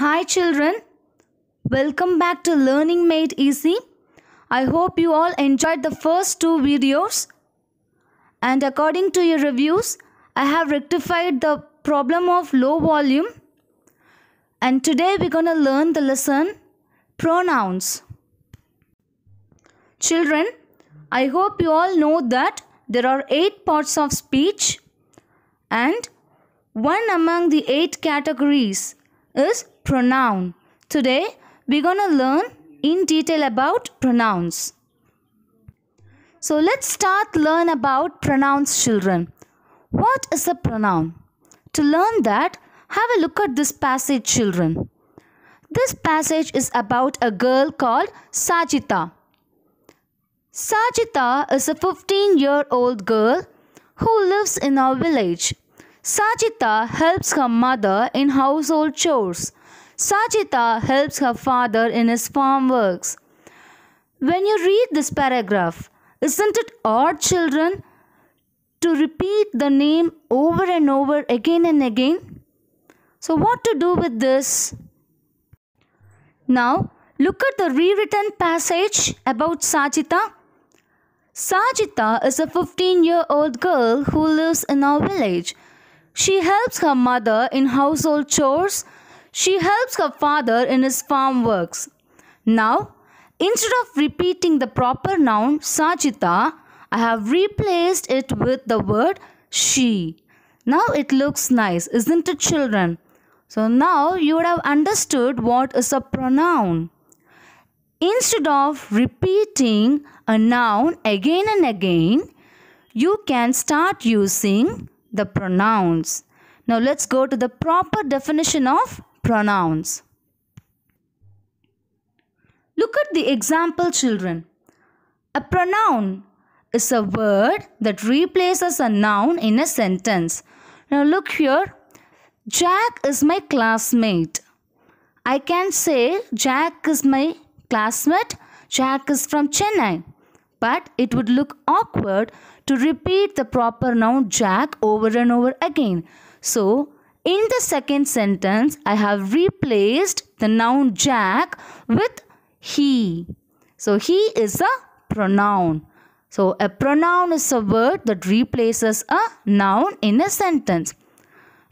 Hi children, welcome back to Learning Made Easy. I hope you all enjoyed the first two videos and according to your reviews, I have rectified the problem of low volume and today we're going to learn the lesson pronouns. Children, I hope you all know that there are eight parts of speech and one among the eight categories is pronoun. Today, we're gonna learn in detail about pronouns. So let's start learn about pronouns children. What is a pronoun? To learn that, have a look at this passage children. This passage is about a girl called Sajita. Sajita is a 15-year-old girl who lives in our village. Sajita helps her mother in household chores. Sajita helps her father in his farm works. When you read this paragraph, isn't it odd, children, to repeat the name over and over again and again? So, what to do with this? Now, look at the rewritten passage about Sajita. Sajita is a 15 year old girl who lives in our village. She helps her mother in household chores she helps her father in his farm works. Now, instead of repeating the proper noun Sajita, I have replaced it with the word she. Now it looks nice, isn't it, children? So now you would have understood what is a pronoun. Instead of repeating a noun again and again, you can start using the pronouns. Now let's go to the proper definition of pronouns. Look at the example, children. A pronoun is a word that replaces a noun in a sentence. Now, look here. Jack is my classmate. I can say Jack is my classmate. Jack is from Chennai. But it would look awkward to repeat the proper noun Jack over and over again. So, in the second sentence, I have replaced the noun Jack with he. So he is a pronoun. So a pronoun is a word that replaces a noun in a sentence.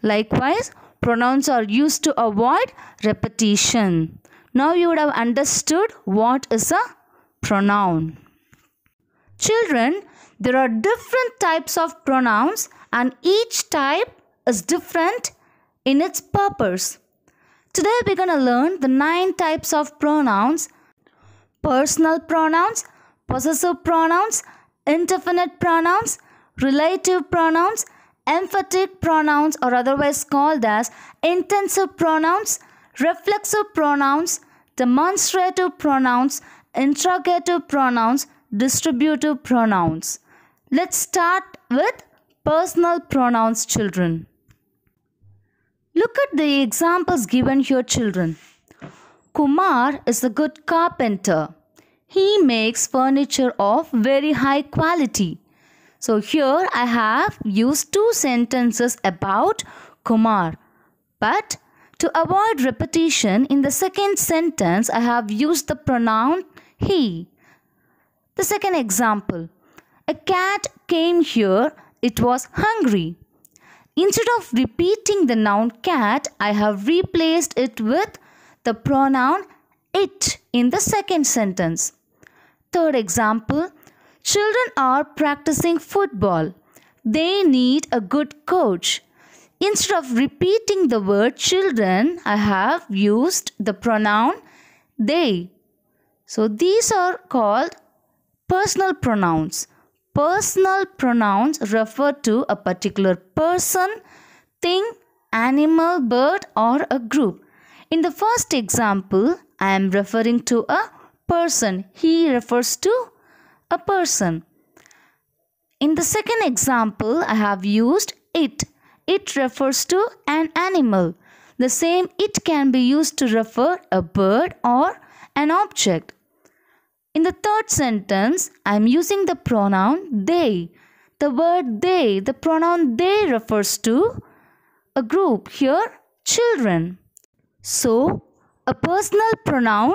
Likewise, pronouns are used to avoid repetition. Now you would have understood what is a pronoun. Children, there are different types of pronouns and each type is different in its purpose. Today we're going to learn the nine types of pronouns personal pronouns, possessive pronouns, indefinite pronouns, relative pronouns, emphatic pronouns or otherwise called as intensive pronouns, reflexive pronouns, demonstrative pronouns, interrogative pronouns, distributive pronouns. Let's start with personal pronouns, children. Look at the examples given here, children. Kumar is a good carpenter. He makes furniture of very high quality. So here I have used two sentences about Kumar. But to avoid repetition, in the second sentence I have used the pronoun he. The second example. A cat came here. It was hungry. Instead of repeating the noun cat, I have replaced it with the pronoun it in the second sentence. Third example Children are practicing football. They need a good coach. Instead of repeating the word children, I have used the pronoun they. So these are called personal pronouns. Personal pronouns refer to a particular person, thing, animal, bird, or a group. In the first example, I am referring to a person. He refers to a person. In the second example, I have used it. It refers to an animal. The same it can be used to refer a bird or an object. In the third sentence, I am using the pronoun they. The word they, the pronoun they refers to a group, here children. So, a personal pronoun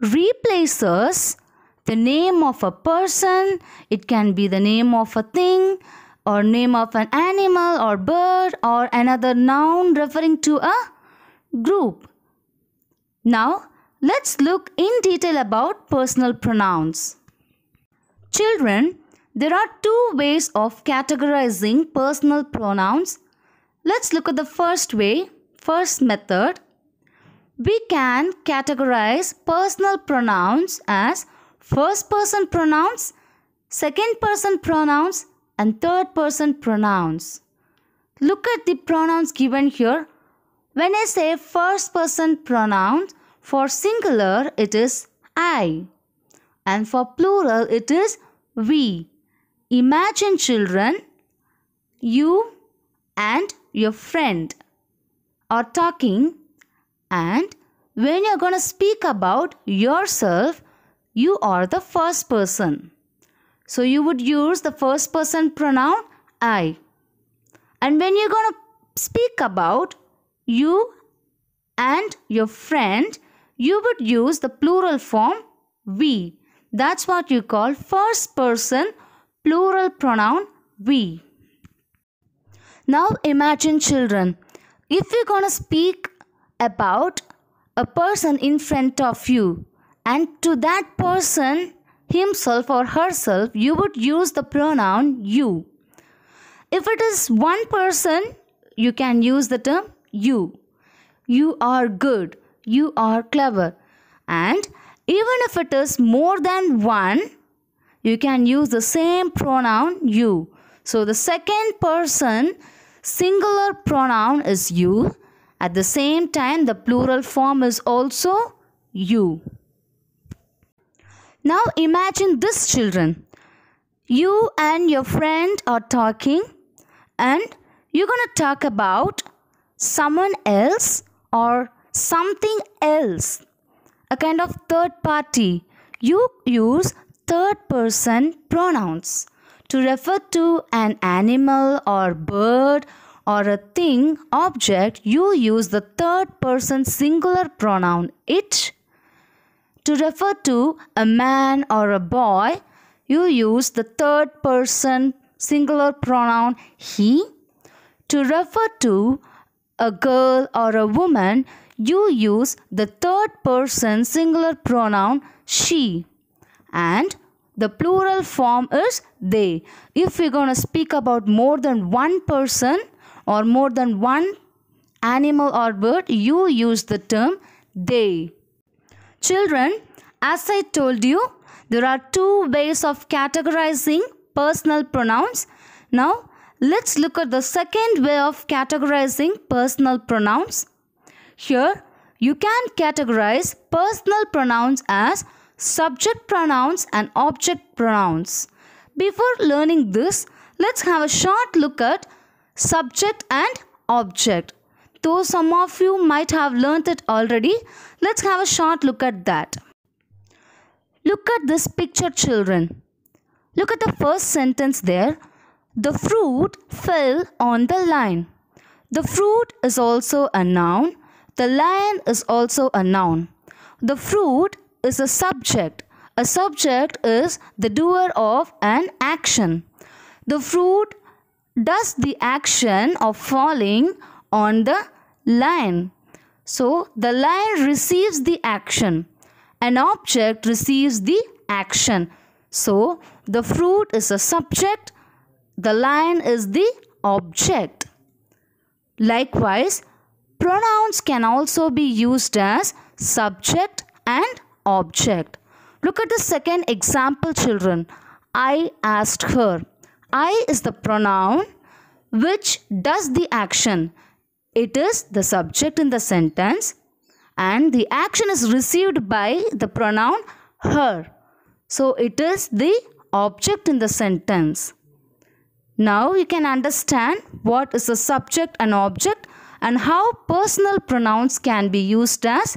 replaces the name of a person, it can be the name of a thing, or name of an animal or bird or another noun referring to a group. Now, let's look in detail about personal pronouns. Children, there are two ways of categorizing personal pronouns. Let's look at the first way, first method. We can categorize personal pronouns as first person pronouns, second person pronouns, and third person pronouns. Look at the pronouns given here. When I say first person pronouns, for singular, it is I. And for plural, it is we. Imagine children, you and your friend are talking and when you're going to speak about yourself, you are the first person. So you would use the first person pronoun I. And when you're going to speak about you and your friend, you would use the plural form we. That's what you call first person plural pronoun we. Now imagine children. If you're going to speak about a person in front of you and to that person himself or herself you would use the pronoun you. If it is one person you can use the term you. You are good you are clever. And even if it is more than one, you can use the same pronoun you. So the second person singular pronoun is you. At the same time, the plural form is also you. Now imagine this children. You and your friend are talking and you're going to talk about someone else or something else, a kind of third party. You use third person pronouns to refer to an animal or bird or a thing, object. You use the third person singular pronoun it to refer to a man or a boy. You use the third person singular pronoun he to refer to a girl or a woman, you use the third person singular pronoun she and the plural form is they. If we're going to speak about more than one person or more than one animal or bird, you use the term they. Children, as I told you, there are two ways of categorizing personal pronouns. Now, let's look at the second way of categorizing personal pronouns. Here, you can categorize personal pronouns as subject pronouns and object pronouns. Before learning this, let's have a short look at subject and object. Though some of you might have learnt it already, let's have a short look at that. Look at this picture children. Look at the first sentence there. The fruit fell on the line. The fruit is also a noun the lion is also a noun. The fruit is a subject. A subject is the doer of an action. The fruit does the action of falling on the lion. So the lion receives the action. An object receives the action. So the fruit is a subject, the lion is the object. Likewise, Pronouns can also be used as subject and object. Look at the second example children. I asked her. I is the pronoun which does the action. It is the subject in the sentence and the action is received by the pronoun her. So it is the object in the sentence. Now you can understand what is a subject and object and how personal pronouns can be used as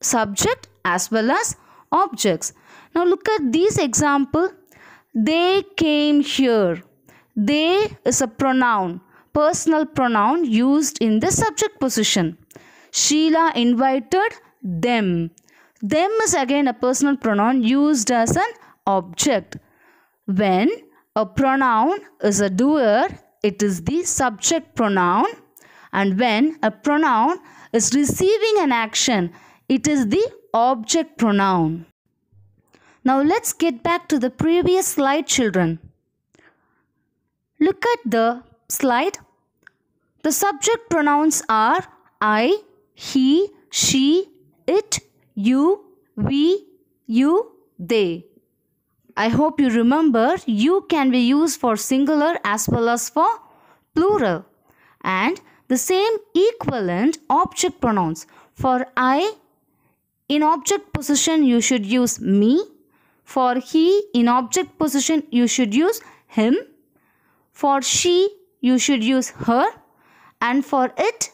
subject as well as objects. Now look at these example. They came here. They is a pronoun, personal pronoun used in the subject position. Sheila invited them. Them is again a personal pronoun used as an object. When a pronoun is a doer, it is the subject pronoun and when a pronoun is receiving an action, it is the object pronoun. Now let's get back to the previous slide, children. Look at the slide. The subject pronouns are I, he, she, it, you, we, you, they. I hope you remember you can be used for singular as well as for plural. And the same equivalent object pronouns. For I, in object position, you should use me. For he, in object position, you should use him. For she, you should use her. And for it,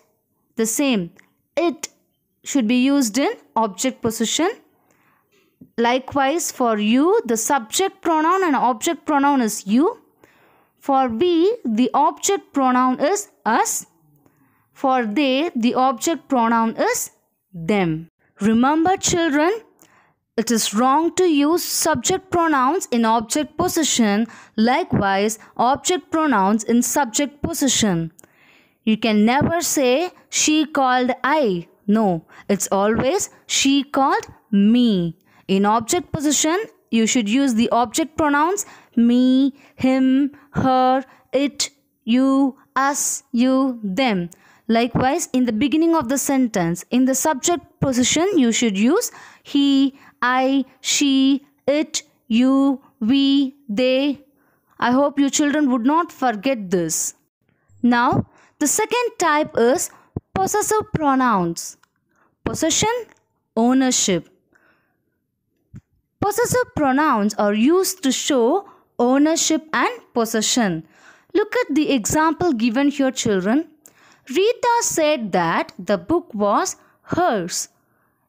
the same. It should be used in object position. Likewise, for you, the subject pronoun and object pronoun is you. For we, the object pronoun is us. For they, the object pronoun is them. Remember children, it is wrong to use subject pronouns in object position, likewise object pronouns in subject position. You can never say she called I. No, it's always she called me. In object position, you should use the object pronouns me, him, her, it, you, us, you, them. Likewise, in the beginning of the sentence, in the subject position, you should use he, I, she, it, you, we, they. I hope you children would not forget this. Now, the second type is possessive pronouns. Possession, ownership. Possessive pronouns are used to show ownership and possession. Look at the example given here children. Rita said that the book was hers.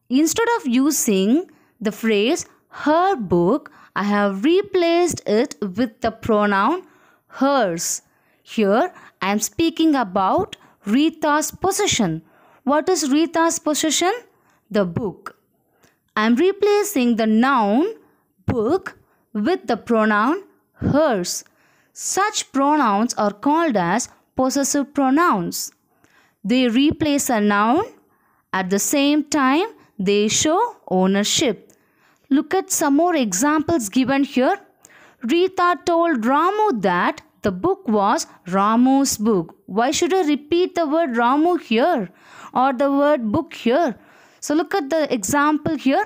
Instead of using the phrase her book, I have replaced it with the pronoun hers. Here I am speaking about Rita's possession. What is Rita's possession? The book. I am replacing the noun book with the pronoun hers. Such pronouns are called as possessive pronouns. They replace a noun. At the same time, they show ownership. Look at some more examples given here. Rita told Ramu that the book was Ramu's book. Why should I repeat the word Ramu here or the word book here? So look at the example here.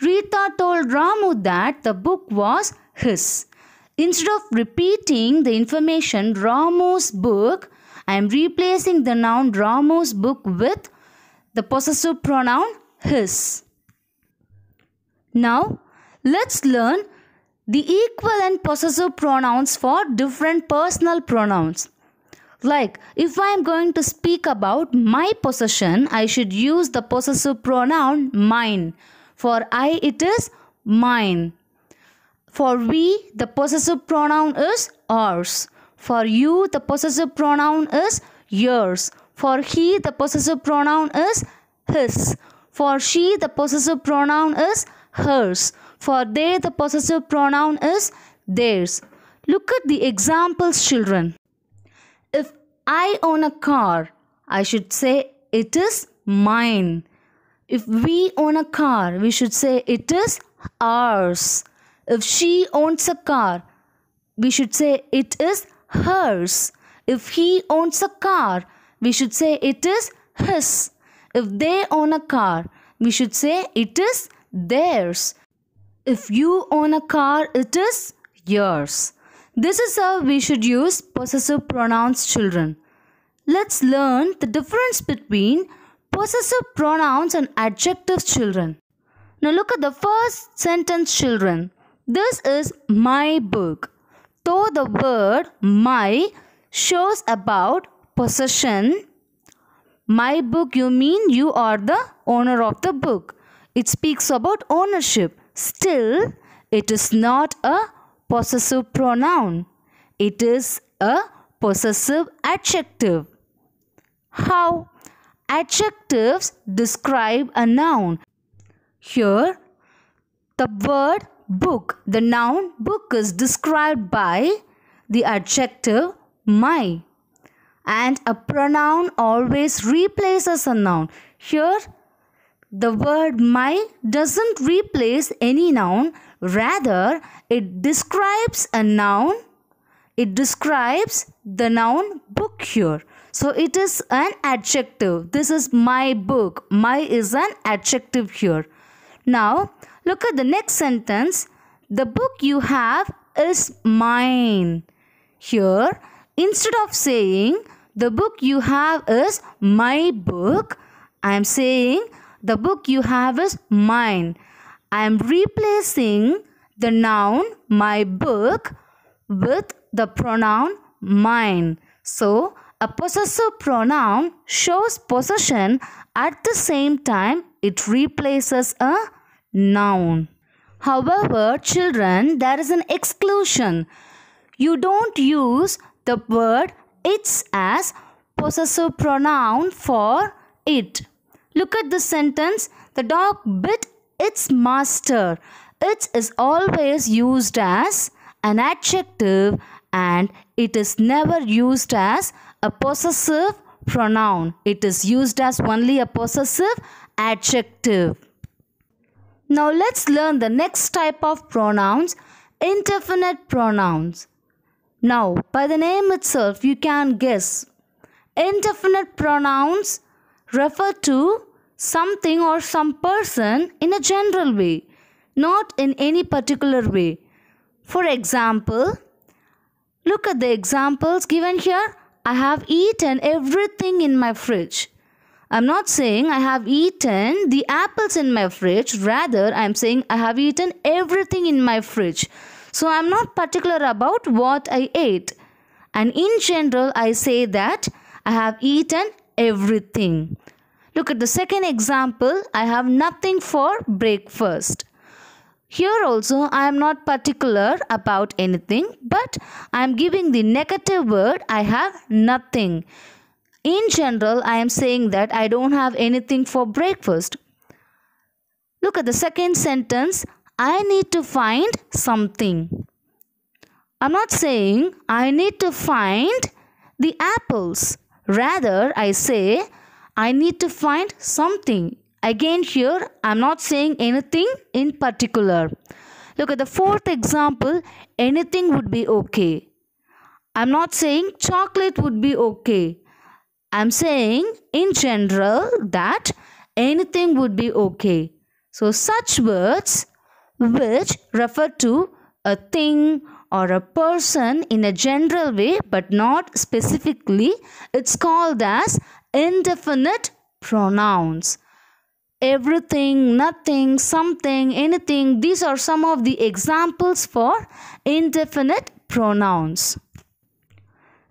Rita told Ramu that the book was his. Instead of repeating the information Ramu's book, I am replacing the noun Ramos book with the possessive pronoun his. Now, let's learn the equal and possessive pronouns for different personal pronouns. Like, if I am going to speak about my possession, I should use the possessive pronoun mine. For I, it is mine. For we, the possessive pronoun is ours. For you, the possessive pronoun is yours. For he, the possessive pronoun is his. For she, the possessive pronoun is hers. For they, the possessive pronoun is theirs. Look at the examples, children. If I own a car, I should say it is mine. If we own a car, we should say it is ours. If she owns a car, we should say it is hers. If he owns a car, we should say it is his. If they own a car, we should say it is theirs. If you own a car, it is yours. This is how we should use possessive pronouns, children. Let's learn the difference between possessive pronouns and adjectives, children. Now look at the first sentence, children. This is my book. Though the word my shows about possession, my book, you mean you are the owner of the book. It speaks about ownership. Still, it is not a possessive pronoun. It is a possessive adjective. How? Adjectives describe a noun. Here, the word Book. The noun book is described by the adjective my. And a pronoun always replaces a noun. Here, the word my doesn't replace any noun. Rather, it describes a noun. It describes the noun book here. So it is an adjective. This is my book. My is an adjective here. Now, Look at the next sentence. The book you have is mine. Here, instead of saying the book you have is my book, I am saying the book you have is mine. I am replacing the noun my book with the pronoun mine. So, a possessive pronoun shows possession at the same time it replaces a noun. However, children, there is an exclusion. You don't use the word it's as possessive pronoun for it. Look at the sentence. The dog bit its master. It is always used as an adjective and it is never used as a possessive pronoun. It is used as only a possessive adjective. Now let's learn the next type of pronouns, indefinite pronouns. Now, by the name itself, you can guess. Indefinite pronouns refer to something or some person in a general way, not in any particular way. For example, look at the examples given here. I have eaten everything in my fridge. I'm not saying I have eaten the apples in my fridge, rather, I'm saying I have eaten everything in my fridge. So I'm not particular about what I ate. And in general, I say that I have eaten everything. Look at the second example I have nothing for breakfast. Here also, I am not particular about anything, but I am giving the negative word I have nothing. In general, I am saying that I don't have anything for breakfast. Look at the second sentence. I need to find something. I'm not saying I need to find the apples. Rather, I say I need to find something. Again, here I'm not saying anything in particular. Look at the fourth example anything would be okay. I'm not saying chocolate would be okay. I'm saying in general that anything would be okay. So such words which refer to a thing or a person in a general way but not specifically it's called as indefinite pronouns everything nothing something anything these are some of the examples for indefinite pronouns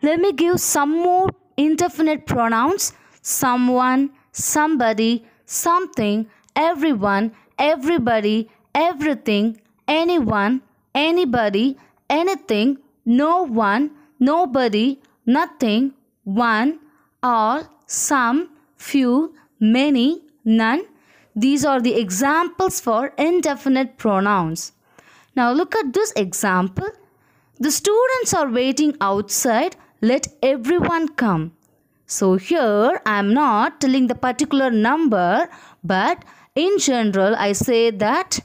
let me give some more indefinite pronouns someone, somebody, something, everyone, everybody, everything, anyone, anybody, anything, no one, nobody, nothing, one, all, some, few, many, none. These are the examples for indefinite pronouns. Now look at this example. The students are waiting outside let everyone come. So here I am not telling the particular number but in general I say that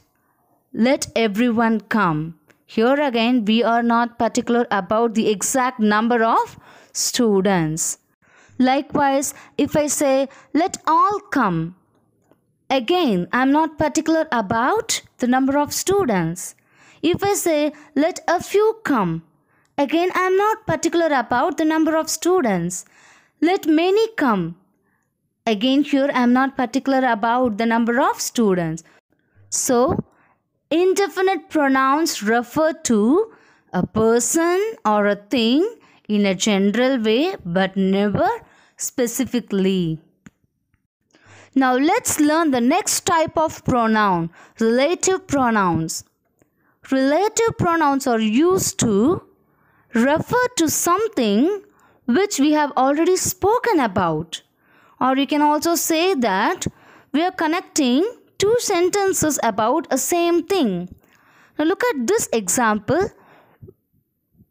let everyone come. Here again we are not particular about the exact number of students. Likewise if I say let all come again I am not particular about the number of students. If I say let a few come Again, I am not particular about the number of students. Let many come. Again, here I am not particular about the number of students. So, indefinite pronouns refer to a person or a thing in a general way but never specifically. Now let's learn the next type of pronoun relative pronouns. Relative pronouns are used to refer to something which we have already spoken about. Or you can also say that we are connecting two sentences about a same thing. Now look at this example.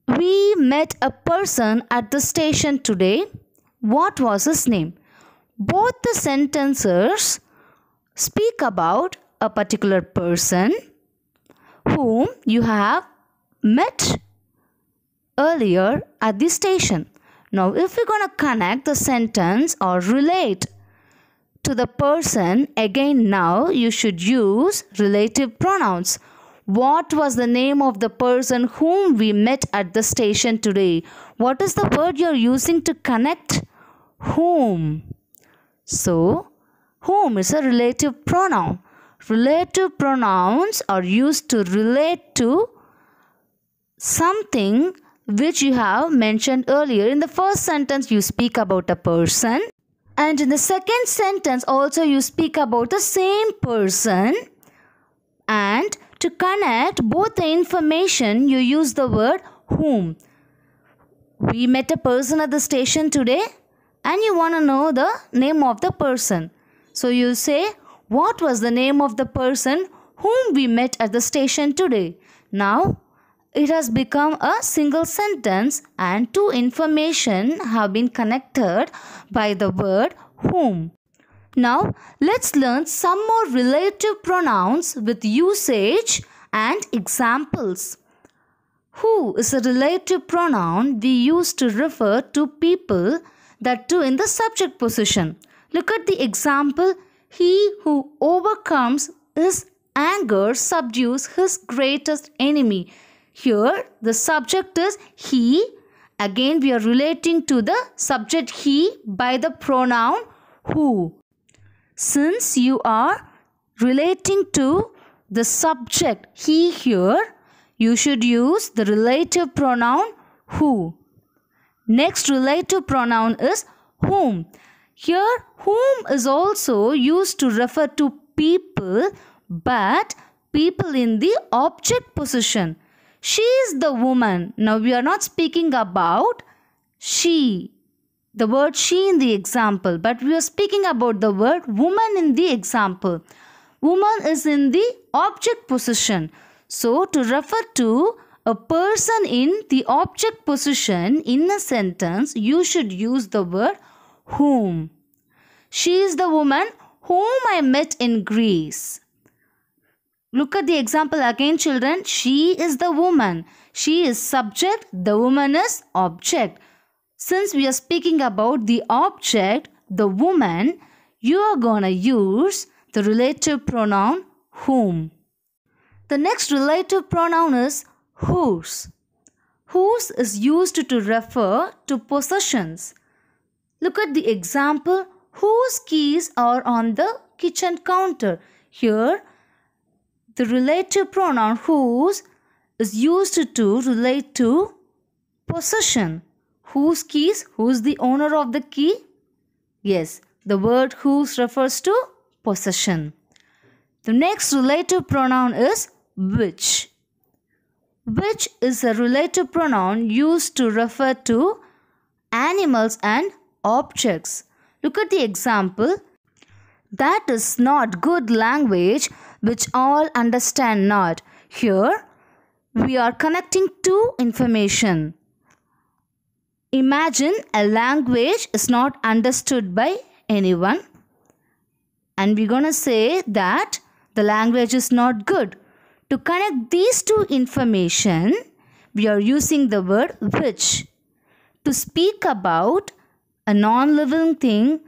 We met a person at the station today. What was his name? Both the sentences speak about a particular person whom you have met earlier at the station. Now, if we're going to connect the sentence or relate to the person, again now you should use relative pronouns. What was the name of the person whom we met at the station today? What is the word you're using to connect whom? So, whom is a relative pronoun. Relative pronouns are used to relate to something which you have mentioned earlier. In the first sentence, you speak about a person. And in the second sentence, also you speak about the same person. And to connect both the information, you use the word whom. We met a person at the station today and you want to know the name of the person. So you say, what was the name of the person whom we met at the station today? Now, it has become a single sentence and two information have been connected by the word whom. Now let's learn some more relative pronouns with usage and examples. Who is a relative pronoun we use to refer to people that too in the subject position. Look at the example He who overcomes his anger subdues his greatest enemy. Here the subject is he. Again we are relating to the subject he by the pronoun who. Since you are relating to the subject he here, you should use the relative pronoun who. Next relative pronoun is whom. Here whom is also used to refer to people but people in the object position. She is the woman. Now we are not speaking about she, the word she in the example, but we are speaking about the word woman in the example. Woman is in the object position. So to refer to a person in the object position in a sentence, you should use the word whom. She is the woman whom I met in Greece. Look at the example again children. She is the woman. She is subject. The woman is object. Since we are speaking about the object, the woman, you are gonna use the relative pronoun whom. The next relative pronoun is whose. Whose is used to refer to possessions. Look at the example whose keys are on the kitchen counter. Here the relative pronoun whose is used to relate to possession. Whose keys? Who's the owner of the key? Yes, the word whose refers to possession. The next relative pronoun is which. Which is a relative pronoun used to refer to animals and objects. Look at the example. That is not good language which all understand not. Here, we are connecting two information. Imagine a language is not understood by anyone. And we're going to say that the language is not good. To connect these two information, we are using the word which to speak about a non-living thing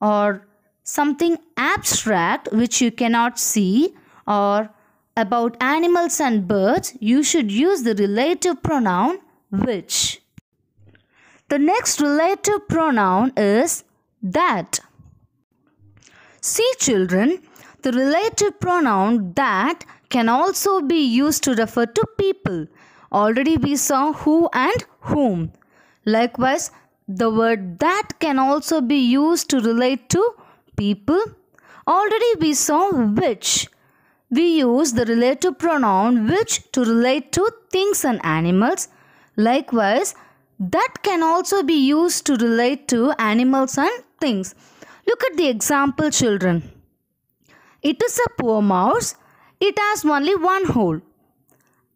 or something abstract which you cannot see or about animals and birds, you should use the relative pronoun which. The next relative pronoun is that. See children, the relative pronoun that can also be used to refer to people. Already we saw who and whom. Likewise, the word that can also be used to relate to people. Already we saw which we use the relative pronoun which to relate to things and animals. Likewise, that can also be used to relate to animals and things. Look at the example children. It is a poor mouse. It has only one hole.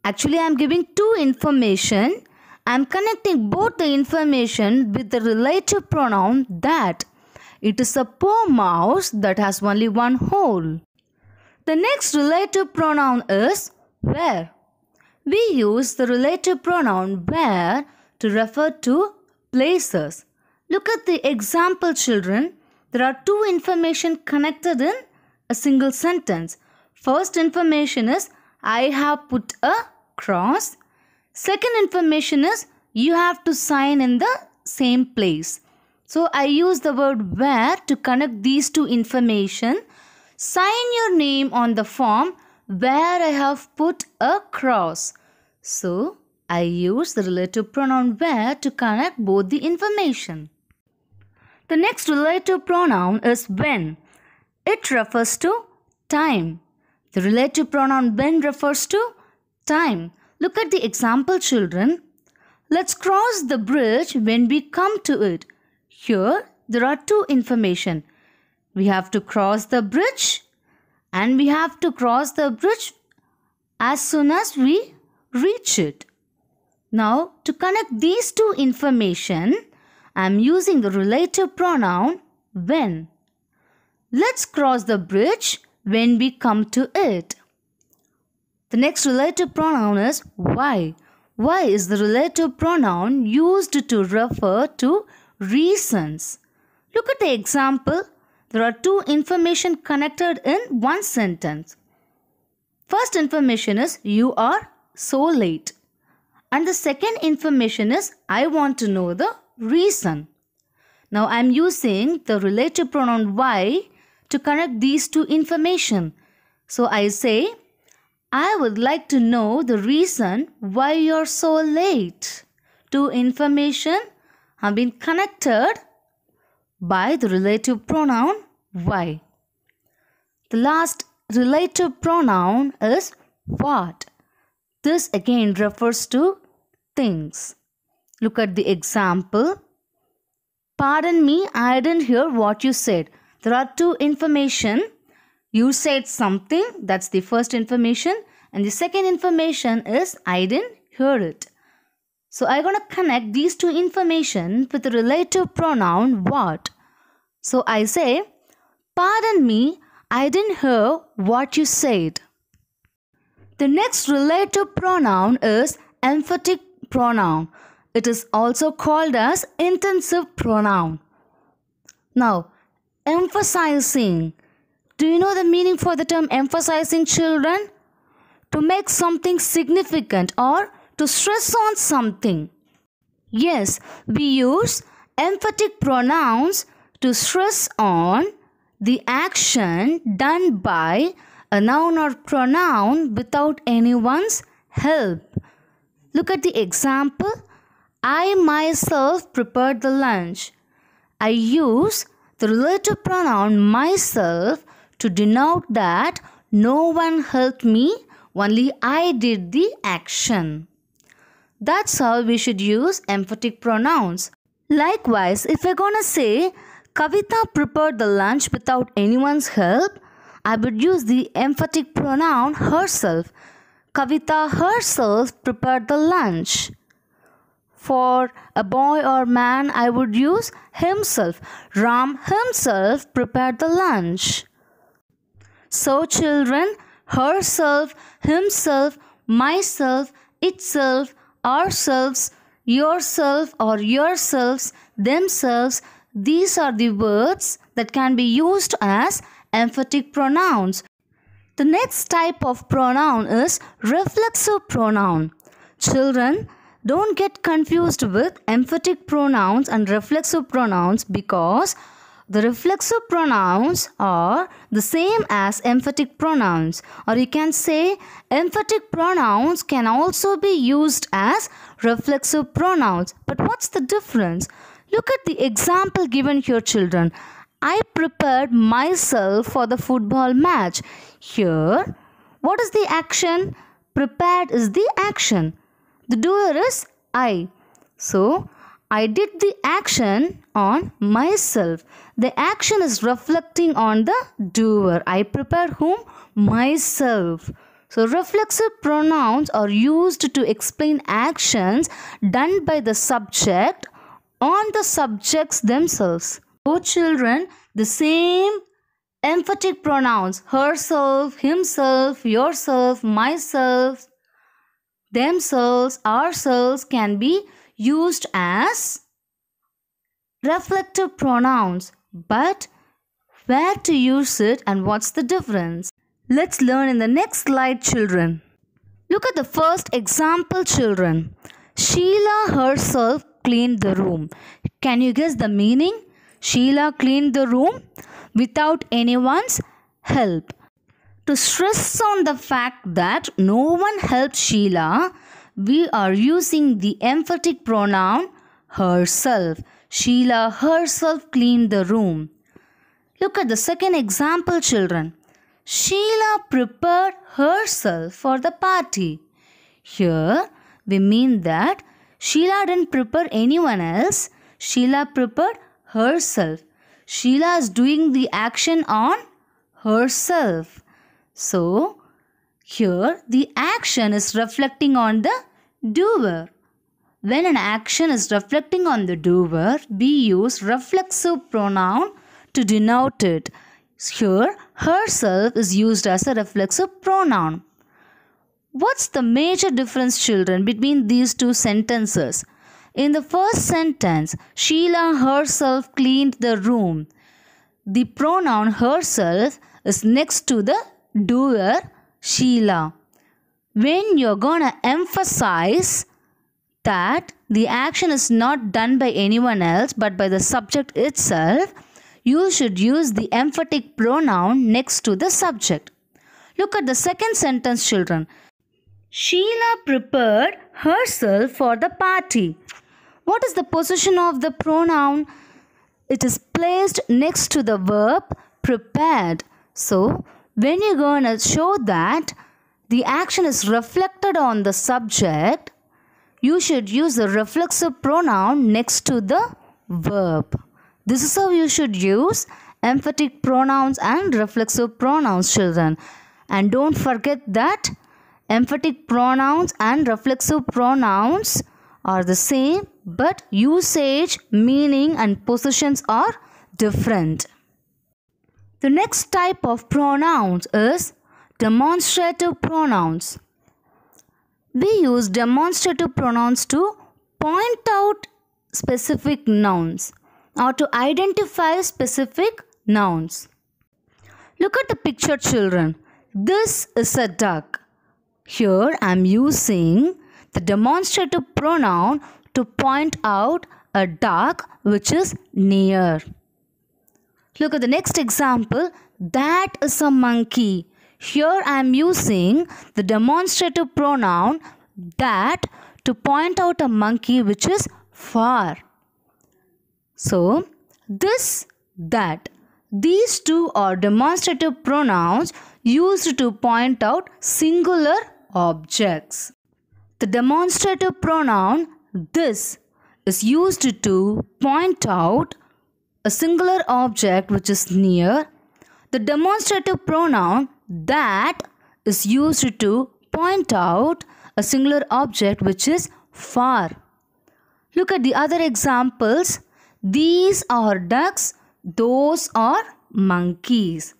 Actually, I am giving two information. I am connecting both the information with the relative pronoun that. It is a poor mouse that has only one hole. The next relative pronoun is where. We use the relative pronoun where to refer to places. Look at the example children. There are two information connected in a single sentence. First information is I have put a cross. Second information is you have to sign in the same place. So I use the word where to connect these two information Sign your name on the form where I have put a cross. So, I use the relative pronoun where to connect both the information. The next relative pronoun is when. It refers to time. The relative pronoun when refers to time. Look at the example, children. Let's cross the bridge when we come to it. Here, there are two information we have to cross the bridge and we have to cross the bridge as soon as we reach it. Now, to connect these two information, I am using the relative pronoun when. Let's cross the bridge when we come to it. The next relative pronoun is why. Why is the relative pronoun used to refer to reasons? Look at the example there are two information connected in one sentence. First information is you are so late. And the second information is I want to know the reason. Now I am using the relative pronoun why to connect these two information. So I say, I would like to know the reason why you're so late. Two information have been connected by the relative pronoun why. The last relative pronoun is what. This again refers to things. Look at the example. Pardon me, I didn't hear what you said. There are two information. You said something, that's the first information. And the second information is I didn't hear it. So I'm gonna connect these two information with the relative pronoun what. So I say, Pardon me, I didn't hear what you said. The next relative pronoun is emphatic pronoun. It is also called as intensive pronoun. Now, emphasizing. Do you know the meaning for the term emphasizing children? To make something significant or to stress on something. Yes, we use emphatic pronouns to stress on the action done by a noun or pronoun without anyone's help. Look at the example. I myself prepared the lunch. I use the relative pronoun myself to denote that no one helped me, only I did the action. That's how we should use emphatic pronouns. Likewise, if we're gonna say, Kavita prepared the lunch without anyone's help, I would use the emphatic pronoun herself. Kavita herself prepared the lunch. For a boy or man, I would use himself. Ram himself prepared the lunch. So, children, herself, himself, myself, itself, ourselves, yourself, or yourselves, themselves. These are the words that can be used as emphatic pronouns. The next type of pronoun is reflexive pronoun. Children, don't get confused with emphatic pronouns and reflexive pronouns because the reflexive pronouns are the same as emphatic pronouns or you can say emphatic pronouns can also be used as reflexive pronouns. But what's the difference? Look at the example given here children. I prepared myself for the football match. Here, what is the action? Prepared is the action. The doer is I. So, I did the action on myself. The action is reflecting on the doer. I prepared whom? Myself. So, reflexive pronouns are used to explain actions done by the subject on the subjects themselves. For children, the same emphatic pronouns herself, himself, yourself, myself, themselves, ourselves can be used as reflective pronouns, but where to use it and what's the difference. Let's learn in the next slide, children. Look at the first example, children. Sheila herself cleaned the room. Can you guess the meaning? Sheila cleaned the room without anyone's help. To stress on the fact that no one helped Sheila, we are using the emphatic pronoun herself. Sheila herself cleaned the room. Look at the second example, children. Sheila prepared herself for the party. Here, we mean that Sheila didn't prepare anyone else. Sheila prepared herself. Sheila is doing the action on herself. So, here the action is reflecting on the doer. When an action is reflecting on the doer, we use reflexive pronoun to denote it. Here, herself is used as a reflexive pronoun. What's the major difference, children, between these two sentences? In the first sentence, Sheila herself cleaned the room. The pronoun herself is next to the doer, Sheila when you're gonna emphasize that the action is not done by anyone else but by the subject itself, you should use the emphatic pronoun next to the subject. Look at the second sentence, children. Sheila prepared herself for the party. What is the position of the pronoun? It is placed next to the verb prepared. So, when you're gonna show that the action is reflected on the subject, you should use the reflexive pronoun next to the verb. This is how you should use emphatic pronouns and reflexive pronouns, children. And don't forget that emphatic pronouns and reflexive pronouns are the same, but usage, meaning, and positions are different. The next type of pronouns is Demonstrative pronouns. We use demonstrative pronouns to point out specific nouns or to identify specific nouns. Look at the picture children. This is a duck. Here I am using the demonstrative pronoun to point out a duck which is near. Look at the next example. That is a monkey. Here I am using the demonstrative pronoun that to point out a monkey which is far. So, this, that, these two are demonstrative pronouns used to point out singular objects. The demonstrative pronoun this is used to point out a singular object which is near. The demonstrative pronoun that is used to point out a singular object which is far. Look at the other examples. These are ducks, those are monkeys.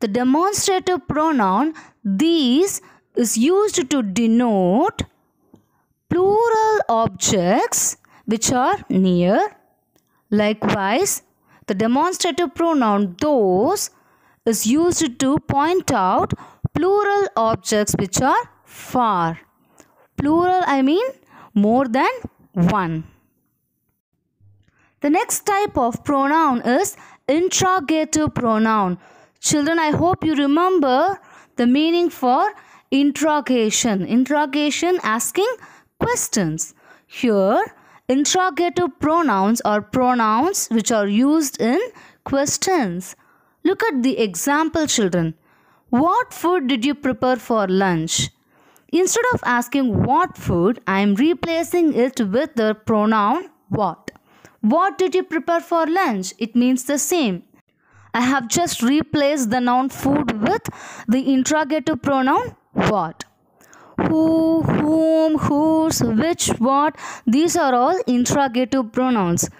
The demonstrative pronoun these is used to denote plural objects which are near. Likewise, the demonstrative pronoun those is used to point out plural objects which are far. Plural I mean more than one. The next type of pronoun is interrogative pronoun. Children, I hope you remember the meaning for interrogation. Interrogation asking questions. Here, interrogative pronouns are pronouns which are used in questions. Look at the example, children. What food did you prepare for lunch? Instead of asking what food, I am replacing it with the pronoun what. What did you prepare for lunch? It means the same. I have just replaced the noun food with the interrogative pronoun what. Who, whom, whose, which, what, these are all interrogative pronouns.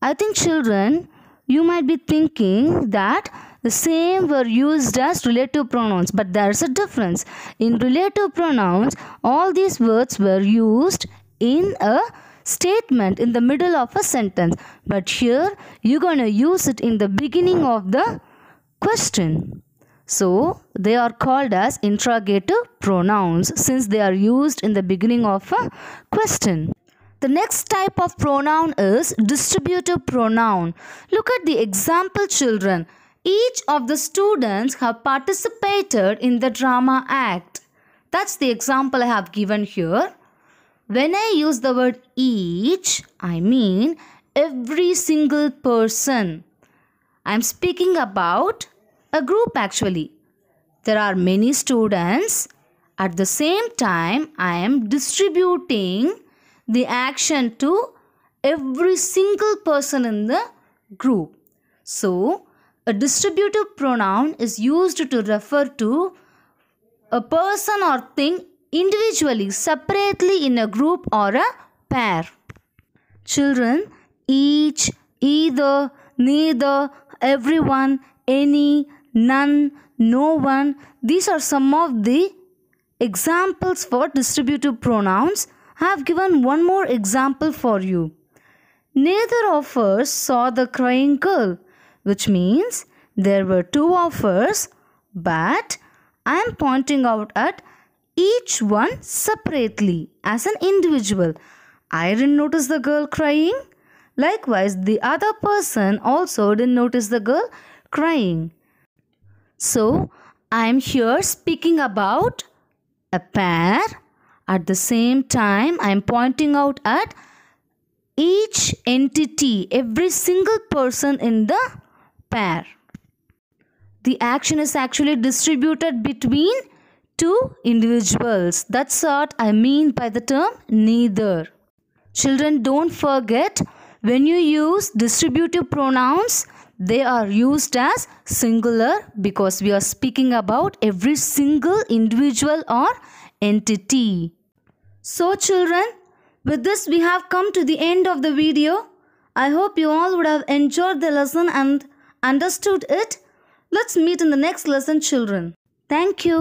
I think children, you might be thinking that the same were used as relative pronouns but there's a difference in relative pronouns all these words were used in a statement in the middle of a sentence but here you're going to use it in the beginning of the question so they are called as interrogative pronouns since they are used in the beginning of a question the next type of pronoun is distributive pronoun. Look at the example children. Each of the students have participated in the drama act. That's the example I have given here. When I use the word each, I mean every single person. I'm speaking about a group actually. There are many students. At the same time, I am distributing the action to every single person in the group. So, a distributive pronoun is used to refer to a person or thing individually, separately in a group or a pair. Children, each, either, neither, everyone, any, none, no one. These are some of the examples for distributive pronouns I have given one more example for you. Neither of us saw the crying girl, which means there were two of us, but I am pointing out at each one separately as an individual. I didn't notice the girl crying. Likewise, the other person also didn't notice the girl crying. So, I am here speaking about a pair at the same time, I am pointing out at each entity, every single person in the pair. The action is actually distributed between two individuals. That's what I mean by the term neither. Children, don't forget when you use distributive pronouns, they are used as singular because we are speaking about every single individual or entity. So children, with this we have come to the end of the video. I hope you all would have enjoyed the lesson and understood it. Let's meet in the next lesson children. Thank you.